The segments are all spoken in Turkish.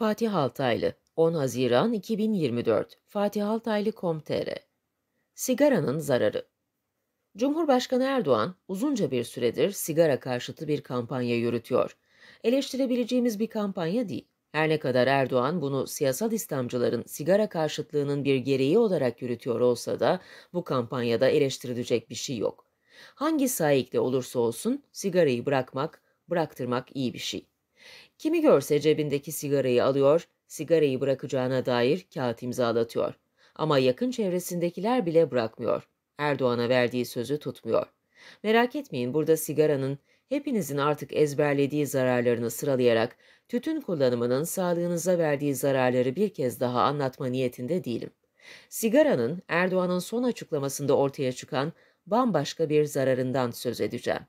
Fatih Altaylı 10 Haziran 2024 Fatih Altaylı.com.tr. Sigaranın zararı Cumhurbaşkanı Erdoğan uzunca bir süredir sigara karşıtı bir kampanya yürütüyor. Eleştirebileceğimiz bir kampanya değil. Her ne kadar Erdoğan bunu siyasal İslamcıların sigara karşıtlığının bir gereği olarak yürütüyor olsa da bu kampanyada eleştirilecek bir şey yok. Hangi sahikle olursa olsun sigarayı bırakmak, bıraktırmak iyi bir şey. Kimi görse cebindeki sigarayı alıyor, sigarayı bırakacağına dair kağıt imzalatıyor. Ama yakın çevresindekiler bile bırakmıyor. Erdoğan'a verdiği sözü tutmuyor. Merak etmeyin burada sigaranın hepinizin artık ezberlediği zararlarını sıralayarak tütün kullanımının sağlığınıza verdiği zararları bir kez daha anlatma niyetinde değilim. Sigaranın Erdoğan'ın son açıklamasında ortaya çıkan bambaşka bir zararından söz edeceğim.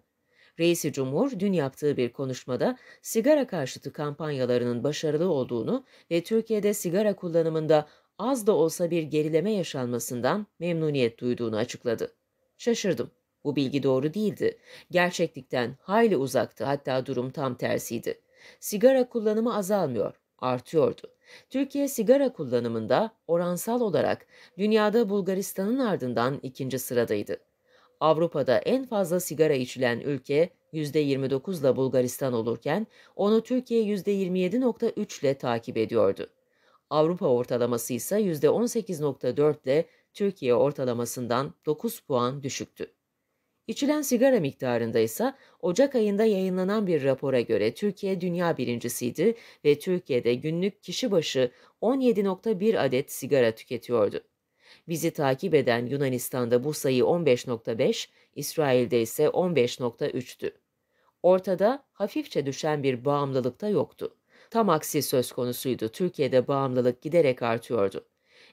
Reisi Cumhur dün yaptığı bir konuşmada sigara karşıtı kampanyalarının başarılı olduğunu ve Türkiye'de sigara kullanımında az da olsa bir gerileme yaşanmasından memnuniyet duyduğunu açıkladı. Şaşırdım. Bu bilgi doğru değildi. Gerçeklikten hayli uzaktı hatta durum tam tersiydi. Sigara kullanımı azalmıyor, artıyordu. Türkiye sigara kullanımında oransal olarak dünyada Bulgaristan'ın ardından ikinci sıradaydı. Avrupa'da en fazla sigara içilen ülke %29 ile Bulgaristan olurken onu Türkiye %27.3 ile takip ediyordu. Avrupa ortalaması ise %18.4 ile Türkiye ortalamasından 9 puan düşüktü. İçilen sigara miktarında ise Ocak ayında yayınlanan bir rapora göre Türkiye dünya birincisiydi ve Türkiye'de günlük kişi başı 17.1 adet sigara tüketiyordu. Bizi takip eden Yunanistan'da bu sayı 15.5, İsrail'de ise 15.3'tü. Ortada hafifçe düşen bir bağımlılık da yoktu. Tam aksi söz konusuydu. Türkiye'de bağımlılık giderek artıyordu.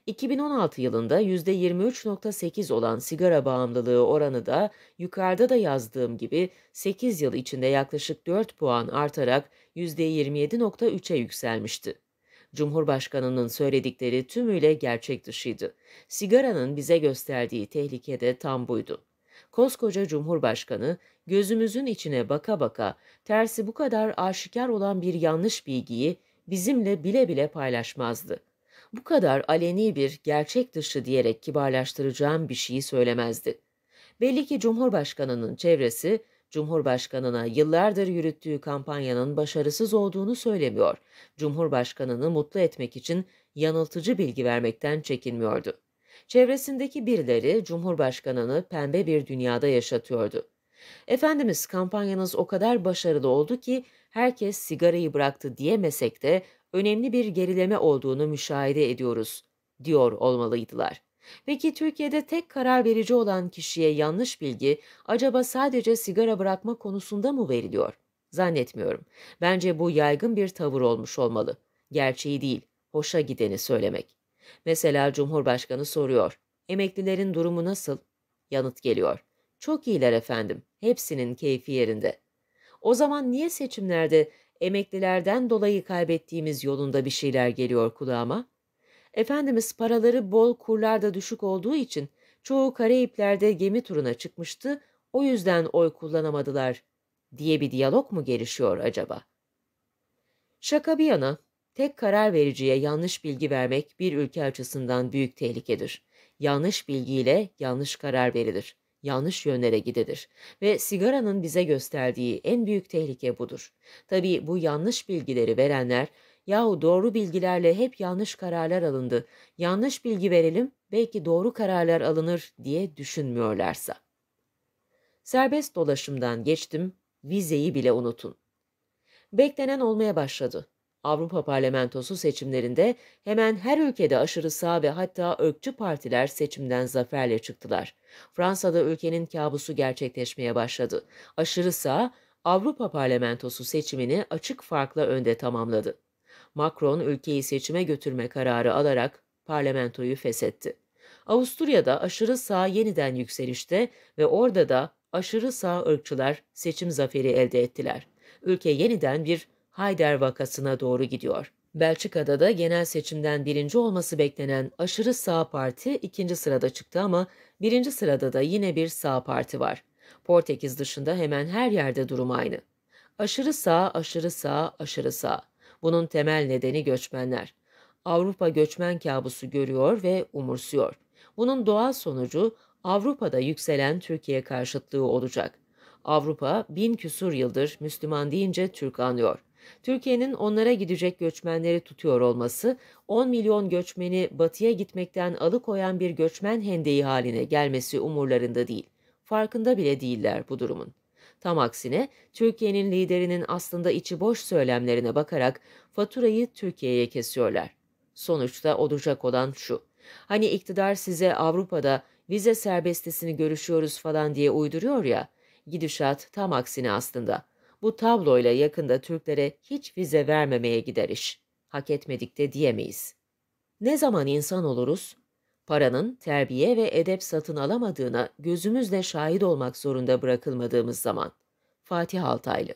2016 yılında %23.8 olan sigara bağımlılığı oranı da yukarıda da yazdığım gibi 8 yıl içinde yaklaşık 4 puan artarak %27.3'e yükselmişti. Cumhurbaşkanının söyledikleri tümüyle gerçek dışıydı. Sigaranın bize gösterdiği tehlike de tam buydu. Koskoca Cumhurbaşkanı gözümüzün içine baka baka tersi bu kadar aşikar olan bir yanlış bilgiyi bizimle bile bile paylaşmazdı. Bu kadar aleni bir gerçek dışı diyerek kibarlaştıracağım bir şeyi söylemezdi. Belli ki Cumhurbaşkanının çevresi Cumhurbaşkanına yıllardır yürüttüğü kampanyanın başarısız olduğunu söylemiyor. Cumhurbaşkanını mutlu etmek için yanıltıcı bilgi vermekten çekinmiyordu. Çevresindeki birileri Cumhurbaşkanını pembe bir dünyada yaşatıyordu. Efendimiz kampanyanız o kadar başarılı oldu ki herkes sigarayı bıraktı diyemesek de önemli bir gerileme olduğunu müşahede ediyoruz, diyor olmalıydılar. Peki Türkiye'de tek karar verici olan kişiye yanlış bilgi acaba sadece sigara bırakma konusunda mı veriliyor? Zannetmiyorum. Bence bu yaygın bir tavır olmuş olmalı. Gerçeği değil, hoşa gideni söylemek. Mesela Cumhurbaşkanı soruyor. Emeklilerin durumu nasıl? Yanıt geliyor. Çok iyiler efendim. Hepsinin keyfi yerinde. O zaman niye seçimlerde emeklilerden dolayı kaybettiğimiz yolunda bir şeyler geliyor kulağıma? Efendimiz paraları bol kurlarda düşük olduğu için çoğu Karayipler'de gemi turuna çıkmıştı, o yüzden oy kullanamadılar diye bir diyalog mu gelişiyor acaba? Şaka bir yana, tek karar vericiye yanlış bilgi vermek bir ülke açısından büyük tehlikedir. Yanlış bilgiyle yanlış karar verilir, yanlış yönlere gidilir ve sigaranın bize gösterdiği en büyük tehlike budur. Tabii bu yanlış bilgileri verenler Yahu doğru bilgilerle hep yanlış kararlar alındı. Yanlış bilgi verelim, belki doğru kararlar alınır diye düşünmüyorlarsa. Serbest dolaşımdan geçtim, vizeyi bile unutun. Beklenen olmaya başladı. Avrupa Parlamentosu seçimlerinde hemen her ülkede aşırı sağ ve hatta ırkçı partiler seçimden zaferle çıktılar. Fransa'da ülkenin kabusu gerçekleşmeye başladı. Aşırı sağ Avrupa Parlamentosu seçimini açık farkla önde tamamladı. Macron ülkeyi seçime götürme kararı alarak parlamentoyu feshetti. Avusturya'da aşırı sağ yeniden yükselişte ve orada da aşırı sağ ırkçılar seçim zaferi elde ettiler. Ülke yeniden bir Hayder vakasına doğru gidiyor. Belçika'da da genel seçimden birinci olması beklenen aşırı sağ parti ikinci sırada çıktı ama birinci sırada da yine bir sağ parti var. Portekiz dışında hemen her yerde durum aynı. Aşırı sağ, aşırı sağ, aşırı sağ. Bunun temel nedeni göçmenler. Avrupa göçmen kabusu görüyor ve umursuyor. Bunun doğal sonucu Avrupa'da yükselen Türkiye karşıtlığı olacak. Avrupa bin küsur yıldır Müslüman deyince Türk anıyor. Türkiye'nin onlara gidecek göçmenleri tutuyor olması 10 milyon göçmeni batıya gitmekten alıkoyan bir göçmen hendeyi haline gelmesi umurlarında değil. Farkında bile değiller bu durumun. Tam aksine Türkiye'nin liderinin aslında içi boş söylemlerine bakarak faturayı Türkiye'ye kesiyorlar. Sonuçta olacak olan şu. Hani iktidar size Avrupa'da vize serbestisini görüşüyoruz falan diye uyduruyor ya. Gidişat tam aksine aslında. Bu tabloyla yakında Türklere hiç vize vermemeye gider iş. Hak etmedik de diyemeyiz. Ne zaman insan oluruz? paranın terbiye ve edep satın alamadığına gözümüzle şahit olmak zorunda bırakılmadığımız zaman. Fatih Altaylı